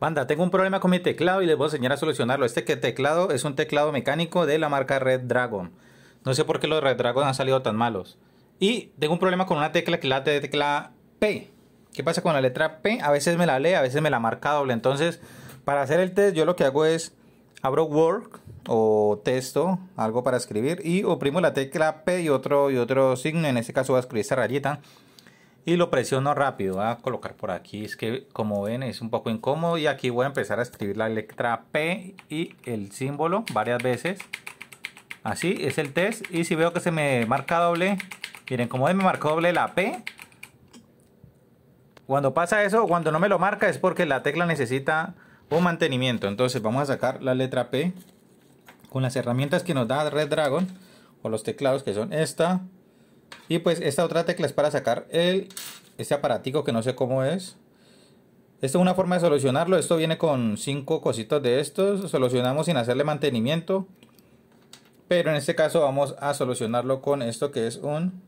Banda, tengo un problema con mi teclado y les voy a enseñar a solucionarlo. Este que teclado es un teclado mecánico de la marca Red Dragon. No sé por qué los Red Dragon han salido tan malos. Y tengo un problema con una tecla que la tecla P. ¿Qué pasa con la letra P? A veces me la lee, a veces me la marca doble. Entonces, para hacer el test, yo lo que hago es abro Word o texto, algo para escribir, y oprimo la tecla P y otro, y otro signo. En este caso, voy a escribir esta rayita y lo presiono rápido. Voy a colocar por aquí, es que como ven es un poco incómodo y aquí voy a empezar a escribir la letra P y el símbolo varias veces. Así es el test y si veo que se me marca doble, miren como me marcó doble la P. Cuando pasa eso, cuando no me lo marca es porque la tecla necesita un mantenimiento. Entonces vamos a sacar la letra P con las herramientas que nos da Red Dragon o los teclados que son esta, y pues esta otra tecla es para sacar el, este aparatico que no sé cómo es. Esta es una forma de solucionarlo. Esto viene con cinco cositas de estos. Solucionamos sin hacerle mantenimiento. Pero en este caso vamos a solucionarlo con esto que es un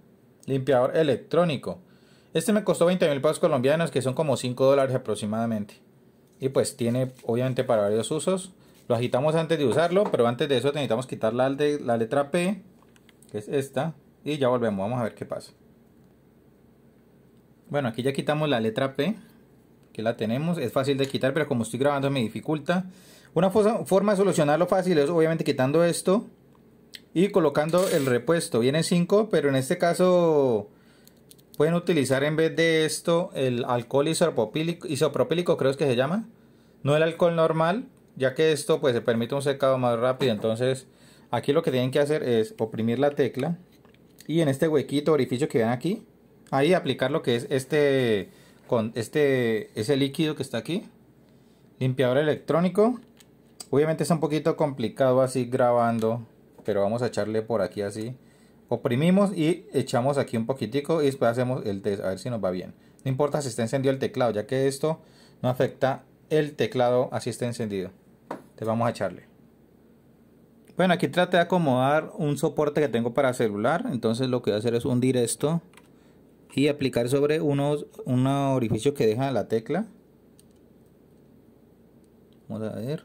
limpiador electrónico. Este me costó 20 mil pesos colombianos que son como 5 dólares aproximadamente. Y pues tiene obviamente para varios usos. Lo agitamos antes de usarlo, pero antes de eso necesitamos quitar la, la letra P, que es esta. Y ya volvemos, vamos a ver qué pasa. Bueno, aquí ya quitamos la letra P. Que la tenemos, es fácil de quitar, pero como estoy grabando me dificulta. Una forma de solucionarlo fácil es obviamente quitando esto y colocando el repuesto. Vienen 5, pero en este caso pueden utilizar en vez de esto el alcohol isopropílico, isopropílico creo que se llama. No el alcohol normal, ya que esto pues se permite un secado más rápido. Entonces aquí lo que tienen que hacer es oprimir la tecla y en este huequito, orificio que ven aquí, ahí aplicar lo que es este, con este, ese líquido que está aquí, limpiador electrónico, obviamente es un poquito complicado así grabando, pero vamos a echarle por aquí así, oprimimos y echamos aquí un poquitico y después hacemos el test, a ver si nos va bien, no importa si está encendido el teclado, ya que esto no afecta el teclado así está encendido, entonces vamos a echarle. Bueno, aquí trate de acomodar un soporte que tengo para celular. Entonces lo que voy a hacer es hundir esto y aplicar sobre unos, un orificio que deja la tecla. Vamos a ver.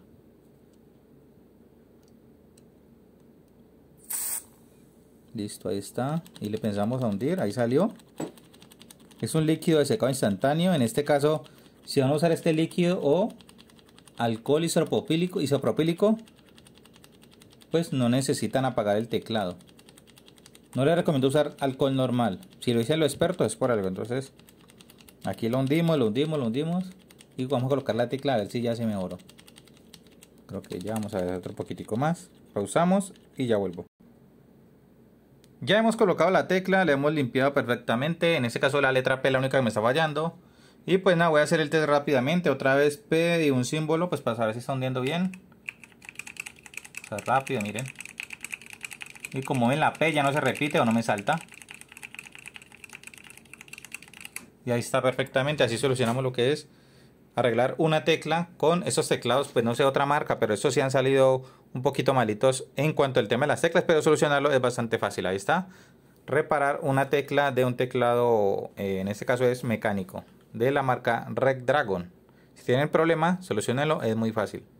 Listo, ahí está. Y le pensamos a hundir. Ahí salió. Es un líquido de secado instantáneo. En este caso, si van a usar este líquido o alcohol isopropílico pues, no necesitan apagar el teclado. No le recomiendo usar alcohol normal. Si lo dicen lo experto es por algo. Entonces aquí lo hundimos, lo hundimos, lo hundimos. Y vamos a colocar la tecla a ver si ya se Creo que ya vamos a ver otro poquitico más. Pausamos y ya vuelvo. Ya hemos colocado la tecla, la hemos limpiado perfectamente. En este caso la letra P es la única que me está fallando. Y pues nada, voy a hacer el test rápidamente. Otra vez P y un símbolo pues para saber si está hundiendo bien rápido, miren. Y como ven la P ya no se repite o no me salta. Y ahí está perfectamente, así solucionamos lo que es arreglar una tecla con esos teclados, pues no sé otra marca, pero estos sí han salido un poquito malitos en cuanto al tema de las teclas, pero solucionarlo es bastante fácil, ahí está. Reparar una tecla de un teclado, eh, en este caso es mecánico, de la marca Red Dragon. Si tienen problema, solucionenlo, es muy fácil.